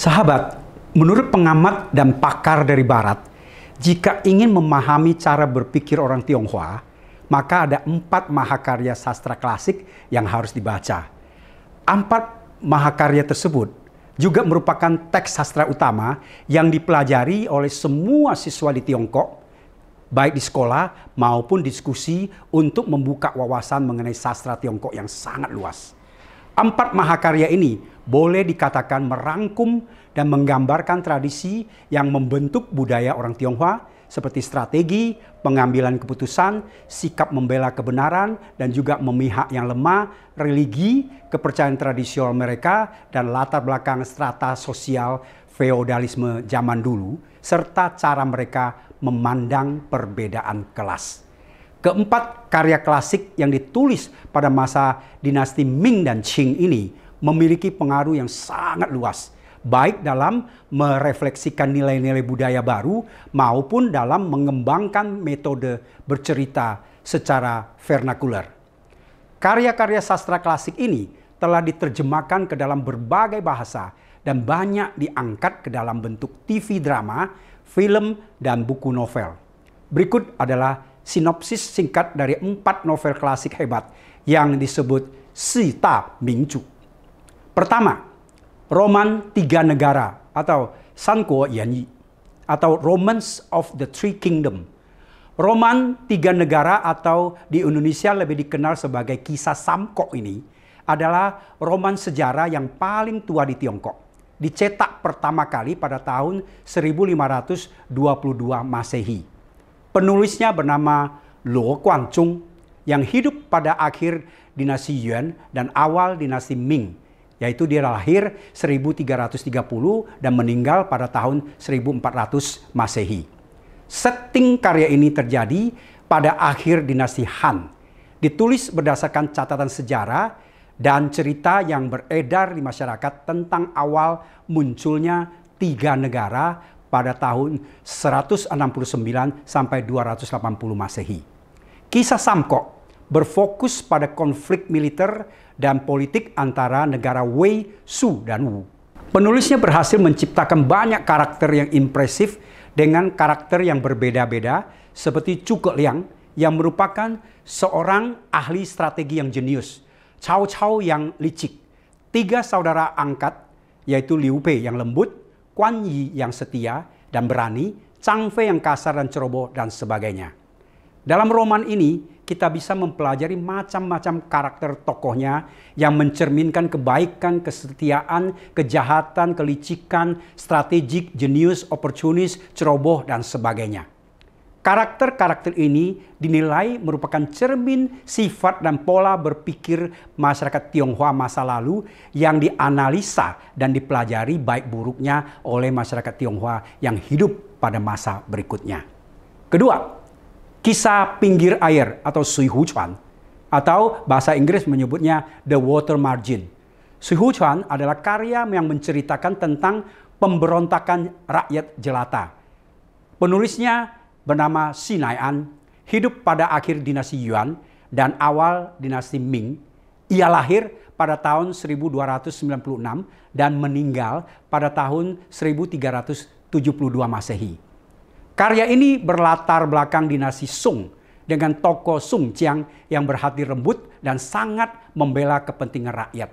Sahabat, menurut pengamat dan pakar dari Barat, jika ingin memahami cara berpikir orang Tionghoa, maka ada empat mahakarya sastra klasik yang harus dibaca. Empat mahakarya tersebut juga merupakan teks sastra utama yang dipelajari oleh semua siswa di Tiongkok, baik di sekolah maupun diskusi untuk membuka wawasan mengenai sastra Tiongkok yang sangat luas. Empat mahakarya ini boleh dikatakan merangkum dan menggambarkan tradisi yang membentuk budaya orang Tionghoa seperti strategi, pengambilan keputusan, sikap membela kebenaran, dan juga memihak yang lemah, religi, kepercayaan tradisional mereka, dan latar belakang strata sosial feodalisme zaman dulu, serta cara mereka memandang perbedaan kelas. Keempat karya klasik yang ditulis pada masa dinasti Ming dan Qing ini memiliki pengaruh yang sangat luas, baik dalam merefleksikan nilai-nilai budaya baru maupun dalam mengembangkan metode bercerita secara vernakuler. Karya-karya sastra klasik ini telah diterjemahkan ke dalam berbagai bahasa dan banyak diangkat ke dalam bentuk TV drama, film, dan buku novel. Berikut adalah sinopsis singkat dari empat novel klasik hebat yang disebut Sita Mingju. Pertama, Roman Tiga Negara atau Yan Yanyi atau Romance of the Three Kingdom. Roman Tiga Negara atau di Indonesia lebih dikenal sebagai kisah Samko ini adalah roman sejarah yang paling tua di Tiongkok dicetak pertama kali pada tahun 1522 Masehi. Penulisnya bernama Luo Guangzhong yang hidup pada akhir dinasti Yuan dan awal dinasti Ming, yaitu dia lahir 1330 dan meninggal pada tahun 1400 Masehi. Setting karya ini terjadi pada akhir dinasti Han, ditulis berdasarkan catatan sejarah dan cerita yang beredar di masyarakat tentang awal munculnya tiga negara pada tahun 169 sampai 280 Masehi. Kisah Samkok berfokus pada konflik militer dan politik antara negara Wei, Su, dan Wu. Penulisnya berhasil menciptakan banyak karakter yang impresif dengan karakter yang berbeda-beda seperti Cukuk Liang yang merupakan seorang ahli strategi yang jenius, Cao Cao yang licik, tiga saudara angkat yaitu Liu Pei yang lembut, Kuan Yi yang setia dan berani, Chang Fei yang kasar dan ceroboh, dan sebagainya. Dalam roman ini, kita bisa mempelajari macam-macam karakter tokohnya yang mencerminkan kebaikan, kesetiaan, kejahatan, kelicikan, strategik, jenius, oportunis, ceroboh, dan sebagainya. Karakter-karakter ini dinilai merupakan cermin sifat dan pola berpikir masyarakat Tionghoa masa lalu yang dianalisa dan dipelajari baik buruknya oleh masyarakat Tionghoa yang hidup pada masa berikutnya. Kedua, kisah pinggir air atau Sui Huchuan atau bahasa Inggris menyebutnya The Water Margin. Sui Huchuan adalah karya yang menceritakan tentang pemberontakan rakyat jelata. Penulisnya bernama Sinaian hidup pada akhir dinasti Yuan dan awal dinasti Ming. Ia lahir pada tahun 1296 dan meninggal pada tahun 1372 Masehi. Karya ini berlatar belakang dinasti Sung dengan tokoh Sung Jiang yang berhati rembut dan sangat membela kepentingan rakyat.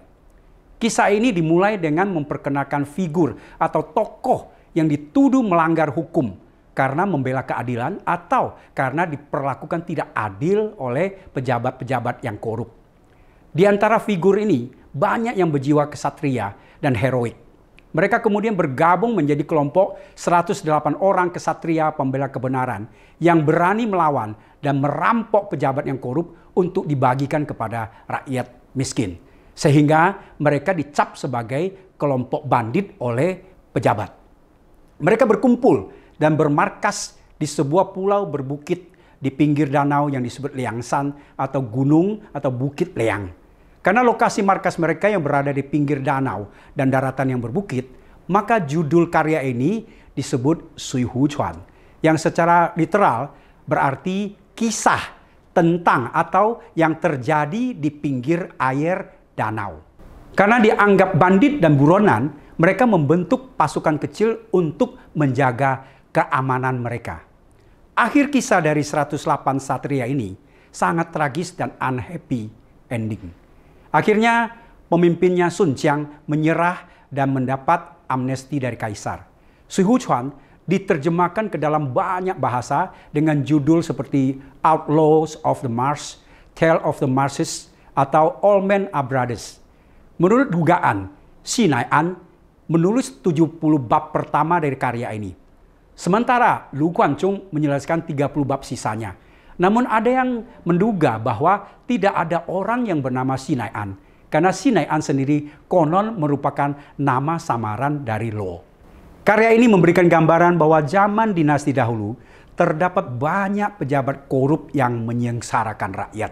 Kisah ini dimulai dengan memperkenalkan figur atau tokoh yang dituduh melanggar hukum karena membela keadilan atau karena diperlakukan tidak adil oleh pejabat-pejabat yang korup. Di antara figur ini banyak yang berjiwa kesatria dan heroik. Mereka kemudian bergabung menjadi kelompok 108 orang kesatria pembela kebenaran yang berani melawan dan merampok pejabat yang korup untuk dibagikan kepada rakyat miskin. Sehingga mereka dicap sebagai kelompok bandit oleh pejabat. Mereka berkumpul dan bermarkas di sebuah pulau berbukit di pinggir danau yang disebut Liangsan atau gunung atau bukit Liang. Karena lokasi markas mereka yang berada di pinggir danau dan daratan yang berbukit, maka judul karya ini disebut Sui Hu Chuan yang secara literal berarti kisah tentang atau yang terjadi di pinggir air danau. Karena dianggap bandit dan buronan, mereka membentuk pasukan kecil untuk menjaga keamanan mereka. Akhir kisah dari 108 satria ini sangat tragis dan unhappy ending. Akhirnya pemimpinnya Sun Jiang menyerah dan mendapat amnesti dari kaisar. Sui Huchuan diterjemahkan ke dalam banyak bahasa dengan judul seperti Outlaws of the Marsh, Tale of the Marshes, atau All Men Are Brothers. Menurut dugaan, An menulis 70 bab pertama dari karya ini. Sementara Lu Kuan Chung menjelaskan 30 bab sisanya. Namun ada yang menduga bahwa tidak ada orang yang bernama Sinaian. Karena Sinaian sendiri konon merupakan nama samaran dari Lo. Karya ini memberikan gambaran bahwa zaman dinasti dahulu terdapat banyak pejabat korup yang menyengsarakan rakyat.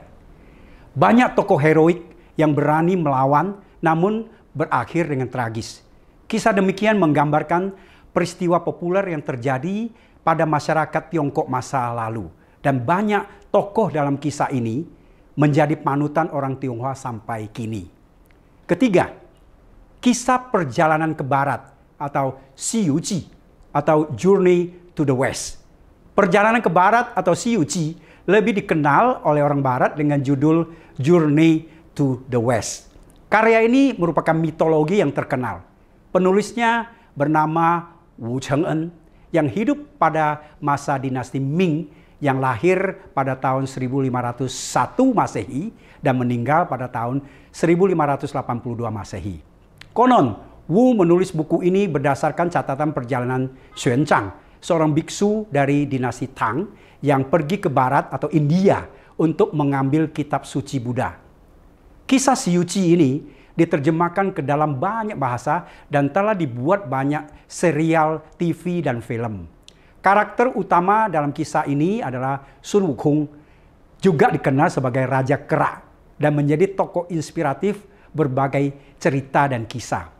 Banyak tokoh heroik yang berani melawan namun berakhir dengan tragis. Kisah demikian menggambarkan peristiwa populer yang terjadi pada masyarakat Tiongkok masa lalu. Dan banyak tokoh dalam kisah ini menjadi panutan orang Tionghoa sampai kini. Ketiga, kisah perjalanan ke barat atau Siuji atau Journey to the West. Perjalanan ke barat atau Siuji lebih dikenal oleh orang barat dengan judul Journey to the West. Karya ini merupakan mitologi yang terkenal. Penulisnya bernama Wu Cheng'en yang hidup pada masa dinasti Ming yang lahir pada tahun 1501 Masehi dan meninggal pada tahun 1582 Masehi. Konon, Wu menulis buku ini berdasarkan catatan perjalanan Xuan Chang, seorang biksu dari dinasti Tang yang pergi ke barat atau India untuk mengambil kitab suci Buddha. Kisah Siuci ini diterjemahkan ke dalam banyak bahasa dan telah dibuat banyak serial TV dan film. Karakter utama dalam kisah ini adalah Sun Wukong, juga dikenal sebagai Raja Kera dan menjadi tokoh inspiratif berbagai cerita dan kisah.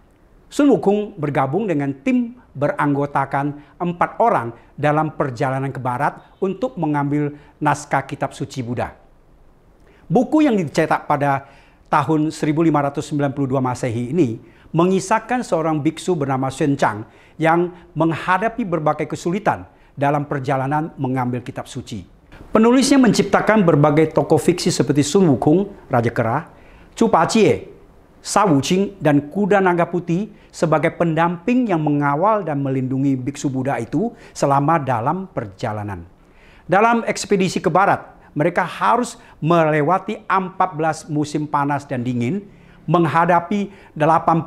Sun Wukong bergabung dengan tim beranggotakan empat orang dalam perjalanan ke barat untuk mengambil naskah kitab suci Buddha. Buku yang dicetak pada tahun 1592 Masehi ini mengisahkan seorang biksu bernama Shen Chang yang menghadapi berbagai kesulitan dalam perjalanan mengambil kitab suci. Penulisnya menciptakan berbagai tokoh fiksi seperti Sun Wukong, Raja Kera, Chu Chie, Sa Wuching, dan Kuda Naga Putih sebagai pendamping yang mengawal dan melindungi biksu Buddha itu selama dalam perjalanan. Dalam ekspedisi ke barat, mereka harus melewati 14 musim panas dan dingin, menghadapi 81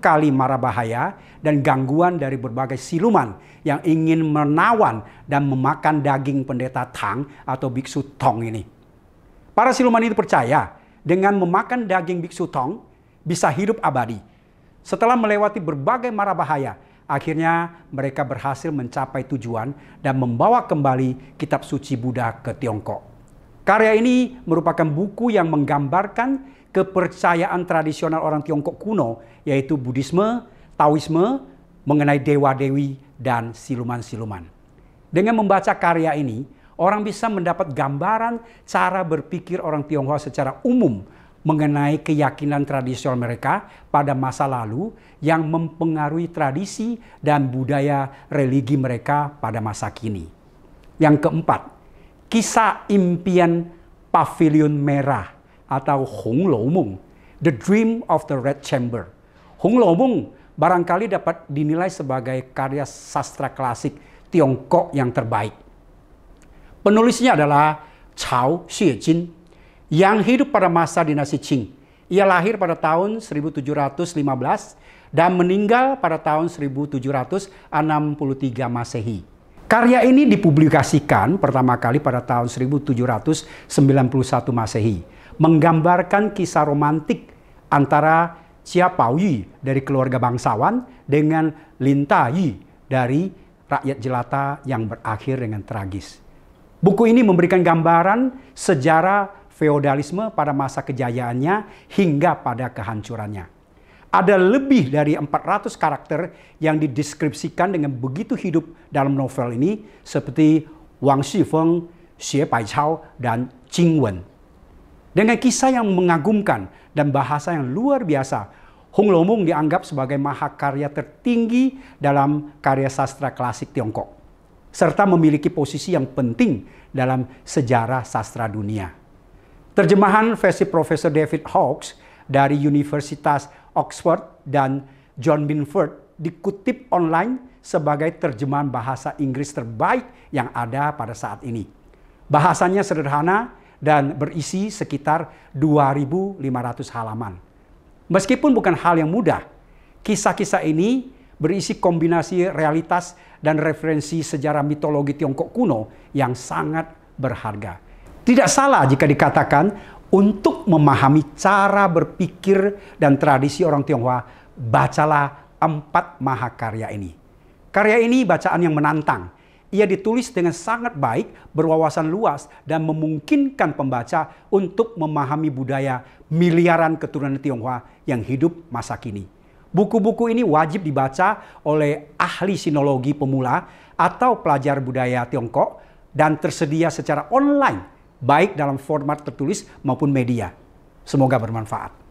kali mara bahaya dan gangguan dari berbagai siluman yang ingin menawan dan memakan daging pendeta Tang atau biksu Tong ini. Para siluman itu percaya dengan memakan daging biksu Tong bisa hidup abadi. Setelah melewati berbagai mara bahaya, Akhirnya mereka berhasil mencapai tujuan dan membawa kembali kitab suci Buddha ke Tiongkok. Karya ini merupakan buku yang menggambarkan kepercayaan tradisional orang Tiongkok kuno yaitu Buddhisme, Taoisme, mengenai dewa-dewi dan siluman-siluman. Dengan membaca karya ini, orang bisa mendapat gambaran cara berpikir orang Tionghoa secara umum mengenai keyakinan tradisional mereka pada masa lalu yang mempengaruhi tradisi dan budaya religi mereka pada masa kini. Yang keempat, kisah impian pavilion merah atau Hong Lou Mung, The Dream of the Red Chamber. Hong Lou Mung barangkali dapat dinilai sebagai karya sastra klasik Tiongkok yang terbaik. Penulisnya adalah Cao Xuejin yang hidup pada masa dinasti Qing. Ia lahir pada tahun 1715 dan meninggal pada tahun 1763 Masehi. Karya ini dipublikasikan pertama kali pada tahun 1791 Masehi, menggambarkan kisah romantik antara Chia Pao Yi dari keluarga bangsawan dengan Lin Ta dari rakyat jelata yang berakhir dengan tragis. Buku ini memberikan gambaran sejarah feodalisme pada masa kejayaannya hingga pada kehancurannya. Ada lebih dari 400 karakter yang dideskripsikan dengan begitu hidup dalam novel ini seperti Wang Xifeng, Xie Baichao, dan Qing Wen. Dengan kisah yang mengagumkan dan bahasa yang luar biasa, Hong Lomong dianggap sebagai mahakarya tertinggi dalam karya sastra klasik Tiongkok, serta memiliki posisi yang penting dalam sejarah sastra dunia. Terjemahan versi Profesor David Hawkes dari Universitas Oxford dan John Binford dikutip online sebagai terjemahan bahasa Inggris terbaik yang ada pada saat ini. Bahasanya sederhana dan berisi sekitar 2.500 halaman. Meskipun bukan hal yang mudah, kisah-kisah ini berisi kombinasi realitas dan referensi sejarah mitologi Tiongkok kuno yang sangat berharga. Tidak salah jika dikatakan untuk memahami cara berpikir dan tradisi orang Tionghoa, bacalah empat mahakarya ini. Karya ini bacaan yang menantang. Ia ditulis dengan sangat baik, berwawasan luas, dan memungkinkan pembaca untuk memahami budaya miliaran keturunan Tionghoa yang hidup masa kini. Buku-buku ini wajib dibaca oleh ahli sinologi pemula atau pelajar budaya Tiongkok dan tersedia secara online baik dalam format tertulis maupun media. Semoga bermanfaat.